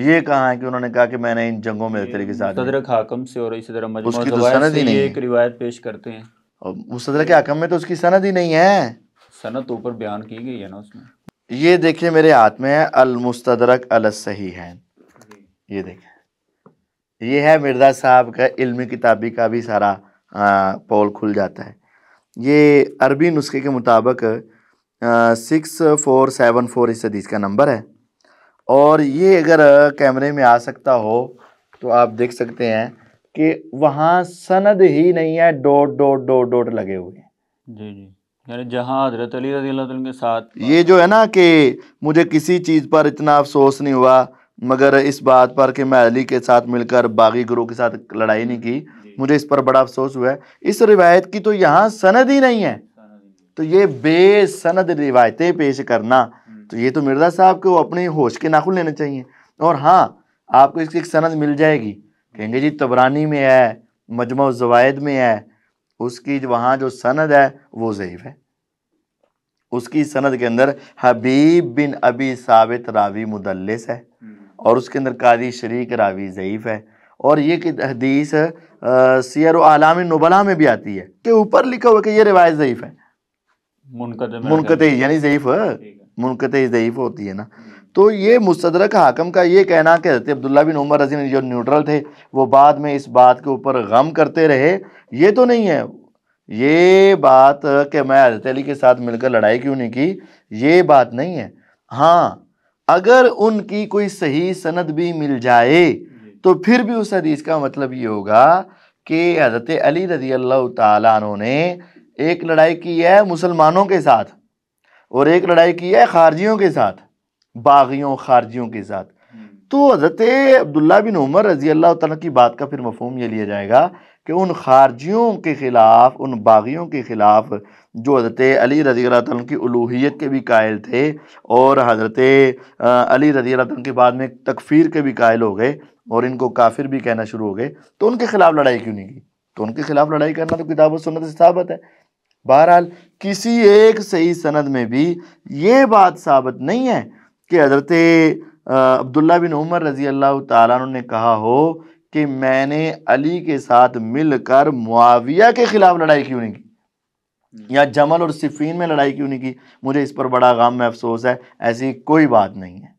یہ کہا ہے کہ انہوں نے کہا کہ میں نے ان جنگوں میں اتری کے ساتھ مصدرک حاکم سے اور اسی طرح مجموع زوائے سے یہ ایک روایت پیش کرتے ہیں مصدرک حاکم میں تو اس کی سند ہی نہیں ہے سند اوپر بیان کی گئی ہے نا اس میں یہ دیکھیں میرے ہاتھ میں ہے المصدرک الصحیح ہے جی۔ یہ دیکھیں یہ ہے مردہ صاحب کا علمی کتابی کا بھی سارا پول کھل جاتا ہے یہ عربی نسخے کے مطابق سکس فور سیون فور اس حدیث کا نمبر ہے اور یہ اگر کیمرے میں آ سکتا ہو تو آپ دیکھ سکتے ہیں کہ وہاں سند ہی نہیں ہے ڈوٹ ڈوٹ ڈوٹ ڈوٹ لگے ہوئے ہیں جی جی یعنی جہاں حضرت علی رضی اللہ عنہ کے ساتھ یہ جو ہے نا کہ مجھے کسی چیز پر اتنا افسوس نہیں ہوا مگر اس بات پر کہ میں علی کے ساتھ مل کر باغی گروہ کے ساتھ لڑائی نہیں کی جی۔ مجھے اس پر بڑا افسوس ہوا ہے اس روایت کی تو یہاں سند ہی نہیں ہے تو یہ بے سند روایتیں پیش کرنا تو یہ تو مرزا صاحب کو اپنے ہوش کے ناخن لینے چاہیے اور ہاں آپ کو اس کی سند مل جائے گی کہیں گے جی تبرانی میں ہے مجمع زوائد میں ہے اس کی وہاں جو سند ہے وہ ضعیف ہے اس کی سند کے اندر حبیب بن ابی ثابت راوی مدلس ہے اور اس کے اندر قادی شریک راوی ضعیف ہے اور یہ کہ حدیث سیر و عالام نبلا میں بھی آتی ہے کہ اوپر لکھا ہوا کہ یہ روایت ضعیف ہے منقطع یعنی ضعیف منقطع ضعیف ہوتی ہے نا تو یہ مستدرک حاکم کا یہ کہنا کہ حضرت عبداللہ بن عمر رضی نے جو نیوٹرل تھے وہ بعد میں اس بات کے اوپر غم کرتے رہے یہ تو نہیں ہے یہ بات کہ میں حضرت علی کے ساتھ مل کر لڑائی کیوں نہیں کی یہ بات نہیں ہے ہاں اگر ان کی کوئی صحیح سند بھی مل جائے تو پھر بھی اس حدیث کا مطلب یہ ہوگا کہ حضرت علی رضی اللہ تعالیٰ عنہ نے ایک لڑائی کی ہے مسلمانوں کے ساتھ اور ایک لڑائی کی ہے خارجیوں کے ساتھ باغیوں خارجیوں کے ساتھ تو حضرت عبداللہ بن عمر رضی اللہ تعالیٰ کی بات کا پھر مفہوم یہ لیا جائے گا کہ ان خارجیوں کے خلاف ان باغیوں کے خلاف جو حضرت علی رضی اللہ تعالیٰ کی الوحیت کے بھی قائل تھے اور حضرت علی رضی اللہ تعالیٰ کے بعد میں تکفیر کے بھی قائل ہو گئے اور ان کو کافر بھی کہنا شروع ہو گئے تو ان کے خلاف لڑائی کیوں نہیں کی تو ان کے خلاف لڑائی کرنا تو کتاب و سنت سے ثابت ہے بہرحال کسی ایک صحیح سند میں بھی یہ بات ثابت نہیں ہے کہ حضرت عبداللہ بن عمر رضی اللہ تعالیٰ عنہ نے کہا ہو کہ میں نے علی کے ساتھ مل کر معاویہ کے خلاف لڑائی کیوں نہیں کی یا جمل اور صفین میں لڑائی کیوں نہیں کی مجھے اس پر بڑا غم میں افسوس ہے ایسی کوئی بات نہیں ہے